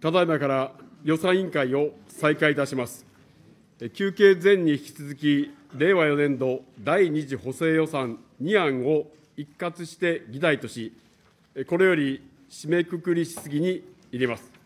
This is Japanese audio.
ただいまから予算委員会を再開いたします。休憩前に引き続き、令和4年度第2次補正予算2案を一括して議題とし、これより締めくくり質疑に入れます。